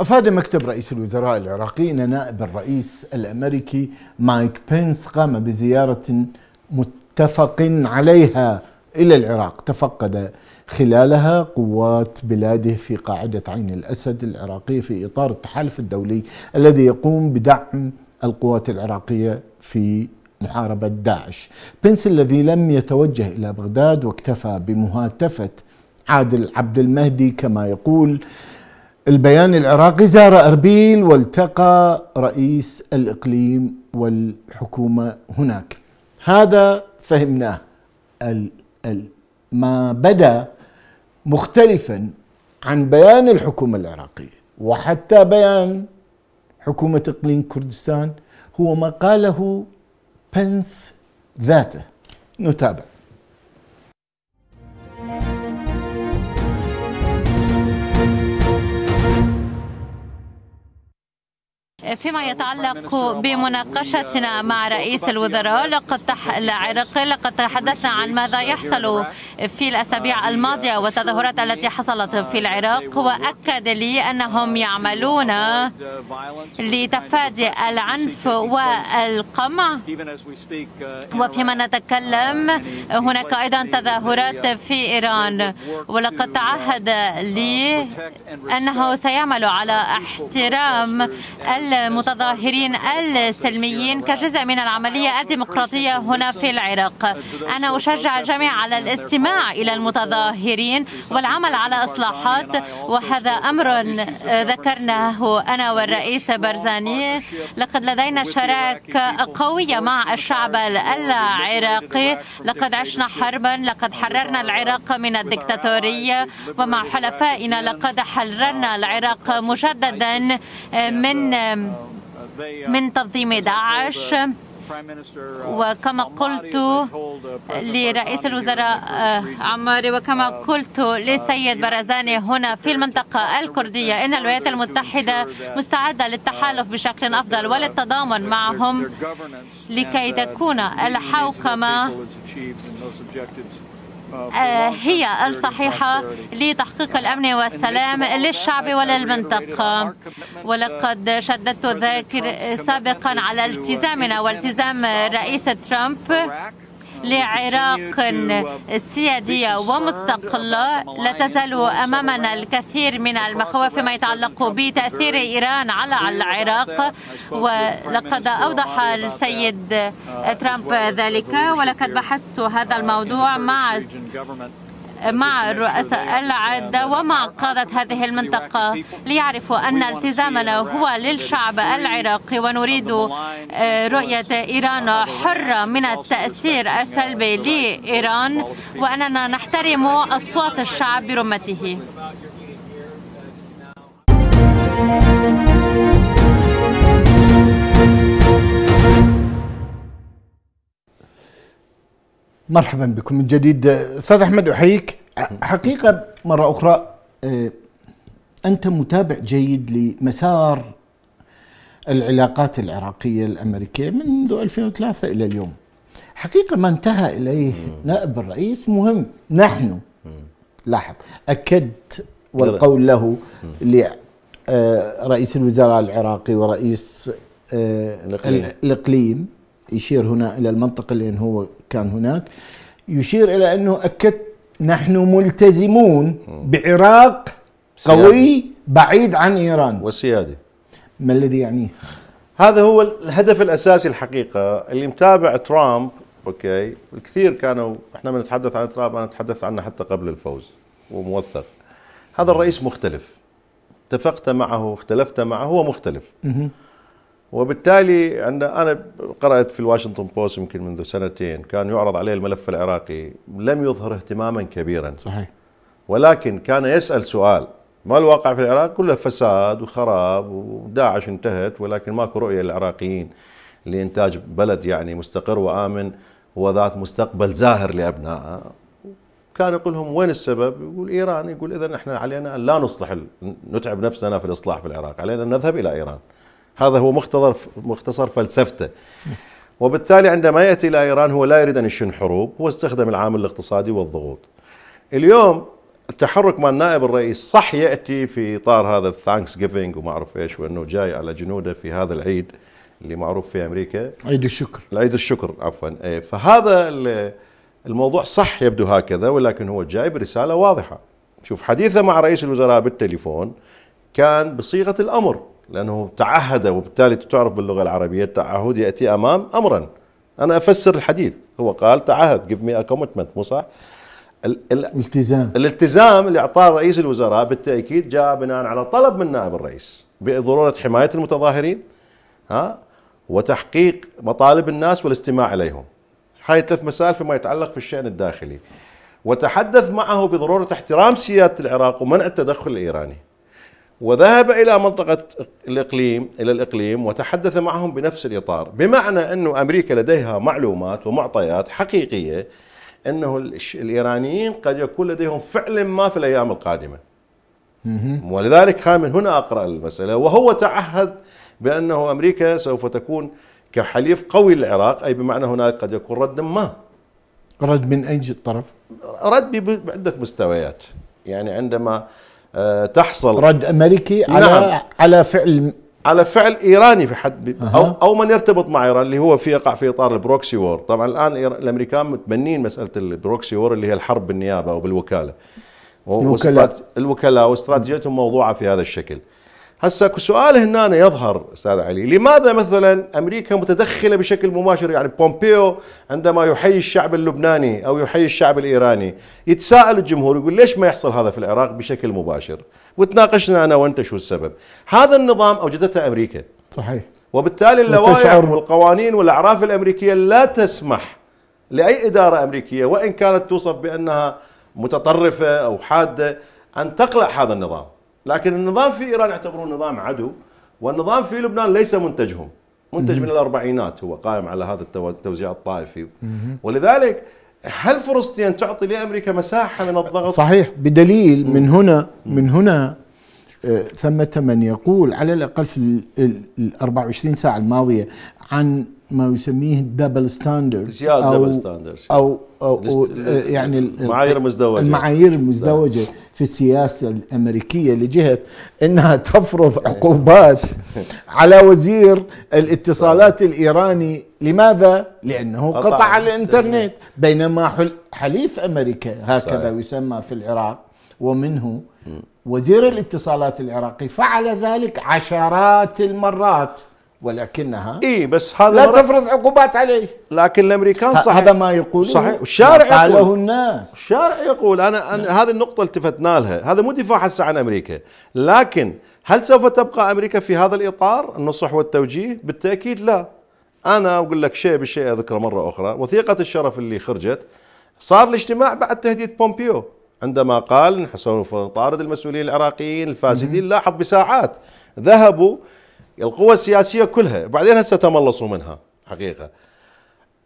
أفاد مكتب رئيس الوزراء العراقي أن نائب الرئيس الأمريكي مايك بينس قام بزيارة متفق عليها إلى العراق تفقد خلالها قوات بلاده في قاعدة عين الأسد العراقية في إطار التحالف الدولي الذي يقوم بدعم القوات العراقية في محاربة داعش بينس الذي لم يتوجه إلى بغداد واكتفى بمهاتفة عادل عبد المهدي كما يقول البيان العراقي زار أربيل والتقى رئيس الإقليم والحكومة هناك هذا فهمناه ال ال ما بدا مختلفا عن بيان الحكومة العراقية وحتى بيان حكومة إقليم كردستان هو ما قاله بنس ذاته نتابع فيما يتعلق بمناقشتنا مع رئيس الوزراء لقد تح... العراقي لقد تحدثنا عن ماذا يحصل في الأسابيع الماضية والتظاهرات التي حصلت في العراق وأكد لي أنهم يعملون uh, لتفادي العنف والقمع uh, وفيما نتكلم uh, هناك أيضا تظاهرات في إيران ولقد تعهد لي أنه سيعمل على احترام ال المتظاهرين السلميين كجزء من العملية الديمقراطية هنا في العراق أنا أشجع الجميع على الاستماع إلى المتظاهرين والعمل على إصلاحات وهذا أمر ذكرناه أنا والرئيس برزاني لقد لدينا شراكة قوية مع الشعب العراقي لقد عشنا حربا لقد حررنا العراق من الدكتاتورية ومع حلفائنا لقد حررنا العراق مجددا من من تنظيم داعش وكما قلت لرئيس الوزراء آه، عمار وكما قلت للسيد برزاني هنا في المنطقة الكردية إن الولايات المتحدة مستعدة للتحالف بشكل أفضل وللتضامن معهم لكي تكون الحوكمة آه، هي الصحيحة لتحقيق الأمن والسلام للشعب وللمنطقة ولقد شددت ذاكر سابقا على التزامنا والتزام رئيس ترامب لعراق سيادية ومستقلة لا تزال أمامنا الكثير من المخاوف فيما يتعلق بتأثير إيران على العراق ولقد أوضح السيد ترامب ذلك ولقد بحثت هذا الموضوع مع مع الرؤساء العدة ومع قادة هذه المنطقة ليعرفوا أن التزامنا هو للشعب العراقي ونريد آه، رؤية إيران حرة من التأثير السلبي لإيران وأننا نحترم أصوات الشعب برمته مرحبا بكم من جديد استاذ احمد احييك حقيقه مره اخرى آه، انت متابع جيد لمسار العلاقات العراقيه الامريكيه منذ 2003 الى اليوم حقيقه ما انتهى اليه نائب الرئيس مهم نحن لاحظ اكدت والقول له لرئيس آه، الوزراء العراقي ورئيس آه، الاقليم يشير هنا إلى المنطقة اللي هو كان هناك يشير إلى أنه أكدت نحن ملتزمون بعراق قوي بعيد عن إيران وسيادي ما الذي يعنيه؟ هذا هو الهدف الأساسي الحقيقة اللي متابع ترامب أوكي الكثير كانوا احنا من نتحدث عن ترامب أنا أتحدث عنه حتى قبل الفوز وموثق هذا الرئيس مختلف اتفقت معه اختلفت معه هو مختلف وبالتالي عند انا قرات في الواشنطن بوست يمكن منذ سنتين كان يعرض عليه الملف العراقي لم يظهر اهتماما كبيرا صحيح ولكن كان يسال سؤال ما الواقع في العراق كله فساد وخراب وداعش انتهت ولكن ماكو رؤيه للعراقيين لانتاج بلد يعني مستقر وامن وذات مستقبل زاهر لابنائه كان يقول لهم وين السبب؟ يقول ايران يقول اذا احنا علينا ان لا نصلح نتعب نفسنا في الاصلاح في العراق، علينا ان نذهب الى ايران. هذا هو مختصر مختصر فلسفته وبالتالي عندما ياتي الى ايران هو لا يريد ان يشن حروب هو استخدم العامل الاقتصادي والضغوط اليوم التحرك مال النائب الرئيس صح ياتي في اطار هذا الثانكس جيفينج وما اعرف ايش وانه جاي على جنوده في هذا العيد اللي معروف في امريكا عيد الشكر عيد الشكر عفوا إيه، فهذا الموضوع صح يبدو هكذا ولكن هو جاي برساله واضحه شوف حديثه مع رئيس الوزراء بالتليفون كان بصيغه الامر لأنه تعهد وبالتالي تعرف باللغة العربية التعهد يأتي أمام أمرا أنا أفسر الحديث هو قال تعهد جيف مي a مو صح الالتزام الالتزام اللي اعطاه رئيس الوزراء بالتاكيد جاء بناء على طلب من نائب الرئيس بضروره حمايه المتظاهرين ها وتحقيق مطالب الناس والاستماع اليهم هاي ثلاث مسائل فيما يتعلق في الشان الداخلي وتحدث معه بضروره احترام سياده العراق ومنع التدخل الايراني وذهب إلى منطقة الإقليم إلى الإقليم وتحدث معهم بنفس الإطار بمعنى أنه أمريكا لديها معلومات ومعطيات حقيقية أنه الإيرانيين قد يكون لديهم فعل ما في الأيام القادمة ولذلك من هنا أقرأ المسألة وهو تعهد بأنه أمريكا سوف تكون كحليف قوي للعراق أي بمعنى هناك قد يكون رد ما رد من أي طرف؟ رد بعدة مستويات يعني عندما آه، تحصل رد امريكي على نعم. على فعل على فعل ايراني في حد او او من يرتبط مع ايران اللي هو في يقع في اطار البروكسي وور، طبعا الان الامريكان متبنين مساله البروكسي وور اللي هي الحرب بالنيابه او بالوكاله. الوكلاء الوكلاء واستراتيجيتهم موضوعه في هذا الشكل. هسه سؤال هنا أنا يظهر استاذ علي لماذا مثلا امريكا متدخله بشكل مباشر يعني بومبيو عندما يحيي الشعب اللبناني او يحيي الشعب الايراني يتساءل الجمهور يقول ليش ما يحصل هذا في العراق بشكل مباشر وتناقشنا انا وانت شو السبب هذا النظام اوجدته امريكا صحيح وبالتالي اللوائح والقوانين والاعراف الامريكيه لا تسمح لاي اداره امريكيه وان كانت توصف بانها متطرفه او حاده ان تقلع هذا النظام لكن النظام في ايران يعتبرون نظام عدو والنظام في لبنان ليس منتجهم منتج من الاربعينات هو قائم على هذا التوزيع الطائفي ولذلك هل فلسطين تعطي لامريكا مساحه من الضغط؟ صحيح بدليل من هنا من هنا ثمة من يقول على الأقل في ال 24 ساعة الماضية عن ما يسميه دبل ستاندرد أو, دبل ستاندرد أو, أو, أو يعني المعايير المزدوجة المعايير المزدوجة في السياسة الأمريكية لجهة أنها تفرض عقوبات على وزير الاتصالات الإيراني لماذا؟ لأنه قطع الإنترنت بينما حليف أمريكا هكذا يسمى في العراق ومنه وزير الاتصالات العراقي فعل ذلك عشرات المرات ولكنها اي بس هذا لا تفرض عقوبات عليه لكن الامريكان صحيح هذا ما يقول صحيح والشارع يقول قاله الناس الشارع يقول انا, أنا نعم. هذه النقطه التفتنا لها هذا مو دفاع هسه عن امريكا لكن هل سوف تبقى امريكا في هذا الاطار النصح والتوجيه بالتاكيد لا انا اقول لك شيء بالشيء اذكره مره اخرى وثيقه الشرف اللي خرجت صار الاجتماع بعد تهديد بومبيو عندما قال نحن سوف نطارد المسؤولين العراقيين الفاسدين لاحظ بساعات ذهبوا القوى السياسيه كلها بعدين هسه تملصوا منها حقيقه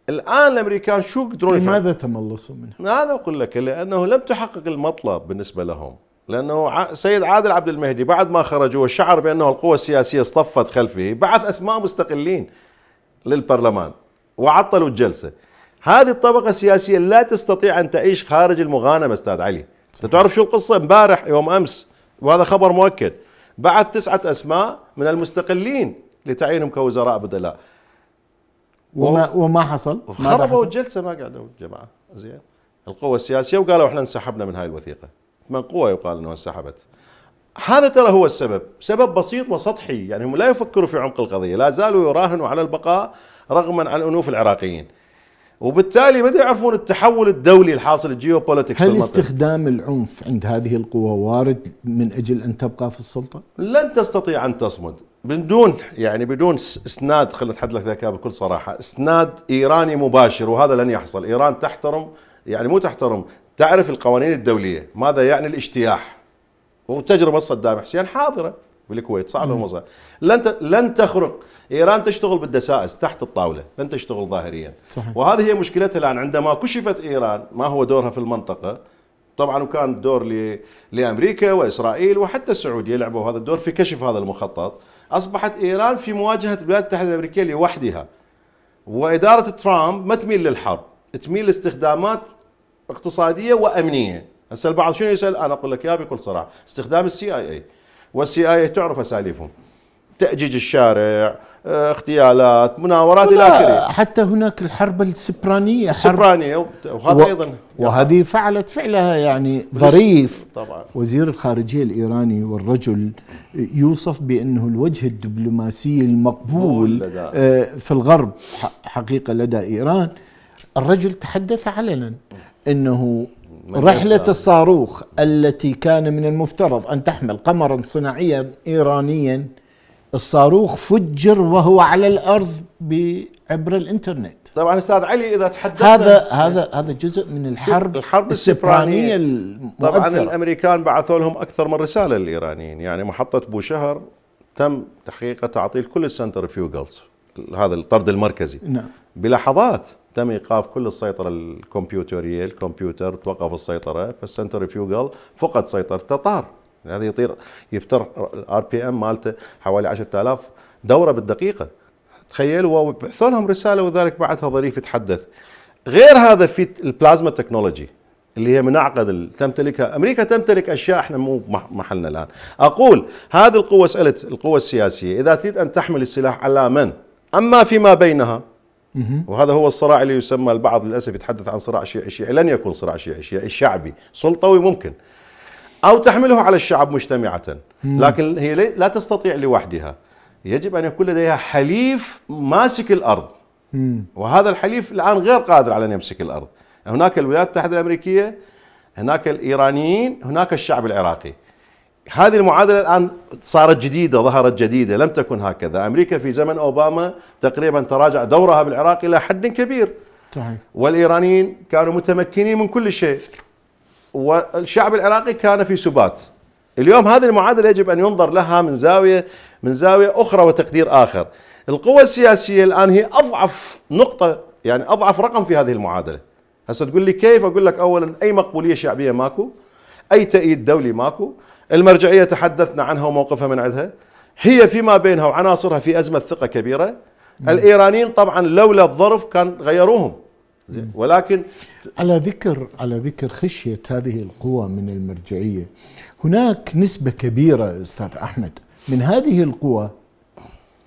الان الامريكان شو يقدرون لماذا تملصوا منها؟ انا اقول لك لانه لم تحقق المطلب بالنسبه لهم لانه سيد عادل عبد المهدي بعد ما خرج وشعر بانه القوى السياسيه اصطفت خلفه بعث اسماء مستقلين للبرلمان وعطلوا الجلسه هذه الطبقه السياسيه لا تستطيع ان تعيش خارج المغانمه استاذ علي انت تعرف شو القصه امبارح يوم امس وهذا خبر مؤكد بعث تسعه اسماء من المستقلين لتعيينهم كوزراء بدلاء وما وما حصل خربوا الجلسه ما قعدوا الجماعه زين القوى السياسيه وقالوا احنا انسحبنا من هاي الوثيقه من قوى يقال انها انسحبت هذا ترى هو السبب سبب بسيط وسطحي يعني هم لا يفكروا في عمق القضيه لا زالوا يراهنوا على البقاء رغما عن انوف العراقيين وبالتالي ما يعرفون التحول الدولي الحاصل الجيوبوليتكس هل استخدام العنف عند هذه القوى وارد من اجل ان تبقى في السلطه؟ لن تستطيع ان تصمد من دون يعني بدون اسناد خلينا نتحدث لك بكل صراحه اسناد ايراني مباشر وهذا لن يحصل ايران تحترم يعني مو تحترم تعرف القوانين الدوليه ماذا يعني الاجتياح وتجربه صدام حسين حاضره بالكويت صح ولا مو صح؟ لن لن تخرق ايران تشتغل بالدسائس تحت الطاوله لن تشتغل ظاهريا صحيح. وهذه هي مشكلتها الان عندما كشفت ايران ما هو دورها في المنطقه طبعا وكان الدور ل... لامريكا واسرائيل وحتى السعوديه لعبوا هذا الدور في كشف هذا المخطط اصبحت ايران في مواجهه الولايات المتحده الامريكيه لوحدها واداره ترامب ما تميل للحرب تميل لاستخدامات اقتصاديه وامنيه هسه البعض شنو يسال انا اقول لك يا بكل صراحه استخدام السي اي اي والسي اي تعرف اساليبهم تأجيج الشارع اغتيالات آه، مناورات الى اخره حتى هناك الحرب السبرانيه السبرانيه وهذا و... ايضا وهذه فعلت فعلها يعني ظريف طبعا وزير الخارجيه الايراني والرجل يوصف بانه الوجه الدبلوماسي المقبول آه، في الغرب حقيقه لدى ايران الرجل تحدث علنا انه رحلة الصاروخ التي كان من المفترض أن تحمل قمرا صناعيا إيرانيا الصاروخ فجر وهو على الأرض عبر الانترنت طبعا استاذ علي اذا تحدثنا هذا هذا هذا جزء من الحرب الحرب السبرانيه المؤثرة. طبعا الامريكان بعثوا لهم اكثر من رساله للايرانيين يعني محطه بوشهر تم تحقيقه تعطيل كل السنترفيوجلز هذا الطرد المركزي نعم بلحظات تم ايقاف كل السيطره الكمبيوتريه الكمبيوتر توقف السيطره فالسنترفيوجل فقد سيطرته طار هذا يطير يفتر الار بي ام مالته حوالي 10000 دوره بالدقيقه تخيل وبعثوا لهم رساله وذلك بعدها ظريف يتحدث غير هذا في البلازما تكنولوجي اللي هي من اعقد تمتلكها امريكا تمتلك اشياء احنا مو محلنا الان اقول هذه القوه سالت القوه السياسيه اذا تريد ان تحمل السلاح على من اما فيما بينها وهذا هو الصراع اللي يسمى البعض للاسف يتحدث عن صراع شيعي شيعي لن يكون صراع شيعي شيعي شعبي سلطوي ممكن او تحمله على الشعب مجتمعه لكن هي لا تستطيع لوحدها يجب ان يكون لديها حليف ماسك الارض وهذا الحليف الان غير قادر على ان يمسك الارض هناك الولايات المتحده الامريكيه هناك الايرانيين هناك الشعب العراقي هذه المعادلة الآن صارت جديدة ظهرت جديدة لم تكن هكذا أمريكا في زمن أوباما تقريبا تراجع دورها بالعراق إلى حد كبير صحيح. والإيرانيين كانوا متمكنين من كل شيء والشعب العراقي كان في سبات اليوم هذه المعادلة يجب أن ينظر لها من زاوية من زاوية أخرى وتقدير آخر القوة السياسية الآن هي أضعف نقطة يعني أضعف رقم في هذه المعادلة هسه تقول لي كيف أقول لك أولا أي مقبولية شعبية ماكو أي تأييد دولي ماكو المرجعية تحدثنا عنها وموقفها من عندها هي فيما بينها وعناصرها في أزمة ثقة كبيرة مم. الإيرانيين طبعا لولا الظرف كان غيروهم مم. ولكن على ذكر على ذكر خشية هذه القوى من المرجعية هناك نسبة كبيرة أستاذ أحمد من هذه القوى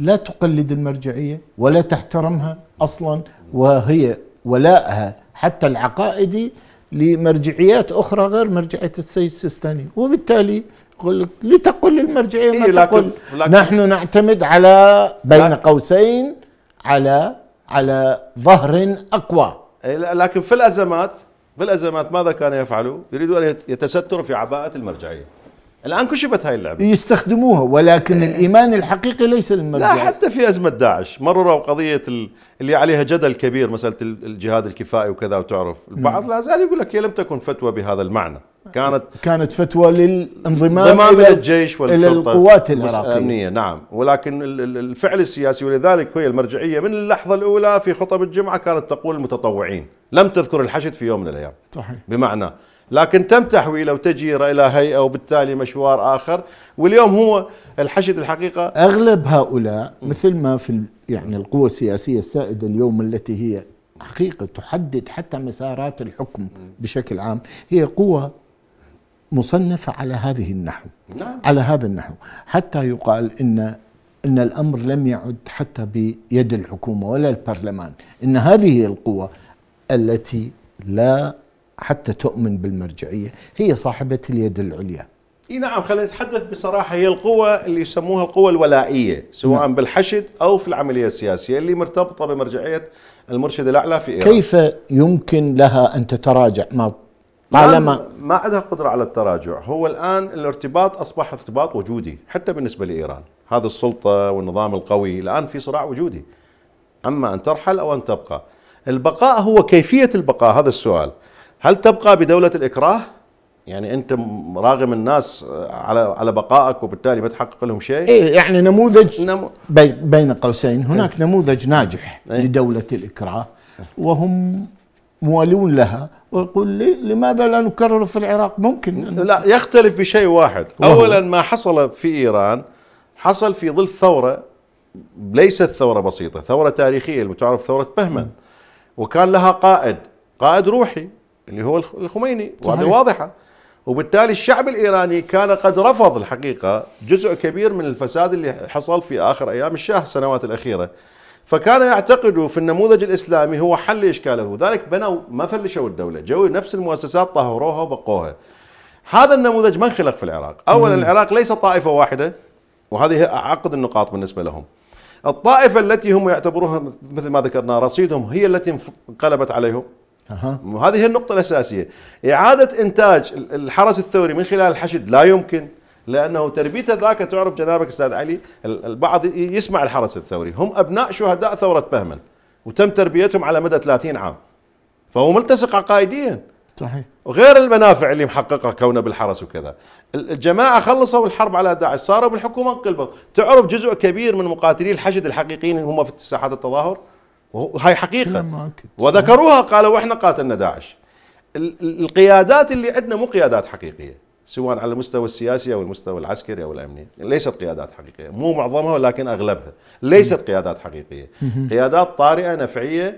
لا تقلد المرجعية ولا تحترمها أصلا وهي ولائها حتى العقائدي لمرجعيات اخرى غير مرجعيه السيد السيستاني وبالتالي يقول لك لتقل المرجعيه إيه، ما إيه تقل نحن نعتمد على بين قوسين على على ظهر اقوى إيه، لكن في الازمات في الازمات ماذا كان يفعل؟ يريد ان يتستر في عباءه المرجعيه الان كشفت هاي اللعبه يستخدموها ولكن إيه. الايمان الحقيقي ليس للمرجع لا حتى في ازمه داعش مرروا قضيه اللي عليها جدل كبير مساله الجهاد الكفائي وكذا وتعرف البعض نعم. لا زال يقول لك هي لم تكن فتوى بهذا المعنى كانت كانت فتوى للانضمام الى الجيش والشرطه الى القوات العراقيه نعم ولكن الفعل السياسي ولذلك هي المرجعيه من اللحظه الاولى في خطب الجمعه كانت تقول المتطوعين لم تذكر الحشد في يوم من الايام صحيح بمعنى لكن تم تحويله وتجيره الى هيئه وبالتالي مشوار اخر واليوم هو الحشد الحقيقه اغلب هؤلاء مثل ما في يعني القوى السياسيه السائده اليوم التي هي حقيقه تحدد حتى مسارات الحكم بشكل عام هي قوى مصنفه على هذه النحو نعم. على هذا النحو حتى يقال ان ان الامر لم يعد حتى بيد الحكومه ولا البرلمان ان هذه القوى التي لا حتى تؤمن بالمرجعية هي صاحبة اليد العليا اي نعم خلينا نتحدث بصراحه هي القوى اللي يسموها القوى الولائيه سواء نعم. بالحشد او في العمليه السياسيه اللي مرتبطه بمرجعيه المرشد الاعلى في ايران كيف يمكن لها ان تتراجع ما طالما ما عندها قدره على التراجع هو الان الارتباط اصبح ارتباط وجودي حتى بالنسبه لايران هذه السلطه والنظام القوي الان في صراع وجودي اما ان ترحل او ان تبقى البقاء هو كيفيه البقاء هذا السؤال هل تبقى بدولة الإكراه؟ يعني انت راغم الناس آه، على على بقائك وبالتالي ما تحقق لهم شيء ايه يعني نموذج نمو بي بين قوسين هناك ايه نموذج ناجح ايه لدوله الاكراه وهم موالون لها ويقول لي لماذا لا نكرر في العراق ممكن أن لا يختلف بشيء واحد اولا ما حصل في ايران حصل في ظل ثوره ليست ثوره بسيطه ثوره تاريخيه اللي ثوره بهمن وكان لها قائد قائد روحي اللي هو الخميني وهذه واضحه وبالتالي الشعب الايراني كان قد رفض الحقيقه جزء كبير من الفساد اللي حصل في اخر ايام الشاه السنوات الاخيره فكان يعتقد في النموذج الاسلامي هو حل اشكاله ذلك بنوا ما فلشوا الدوله جو نفس المؤسسات طهروها وبقوها هذا النموذج ما انخلق في العراق اولا العراق ليس طائفه واحده وهذه اعقد النقاط بالنسبه لهم الطائفه التي هم يعتبروها مثل ما ذكرنا رصيدهم هي التي انقلبت عليهم أه. وهذه هي النقطة الأساسية إعادة إنتاج الحرس الثوري من خلال الحشد لا يمكن لأنه تربيته ذاك تعرف جنابك أستاذ علي البعض يسمع الحرس الثوري هم أبناء شهداء ثورة بهمن وتم تربيتهم على مدى 30 عام فهو ملتصق عقائديا صحيح وغير المنافع اللي محققها كونه بالحرس وكذا الجماعه خلصوا الحرب على داعش صاروا بالحكومه انقلبوا تعرف جزء كبير من مقاتلي الحشد الحقيقيين هم في ساحات التظاهر وهي حقيقة وذكروها قالوا احنا قاتلنا داعش القيادات اللي عندنا مو قيادات حقيقية سواء على المستوى السياسي أو المستوى العسكري أو الأمني ليست قيادات حقيقية مو معظمها ولكن أغلبها ليست قيادات حقيقية قيادات طارئة نفعية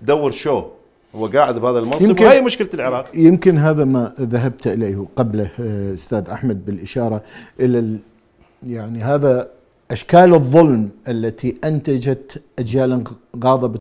تدور شو هو قاعد بهذا المنصب يمكن وهي مشكله العراق يمكن هذا ما ذهبت اليه قبله استاذ احمد بالاشاره الى يعني هذا أشكال الظلم التي أنتجت أجيالا غاضبة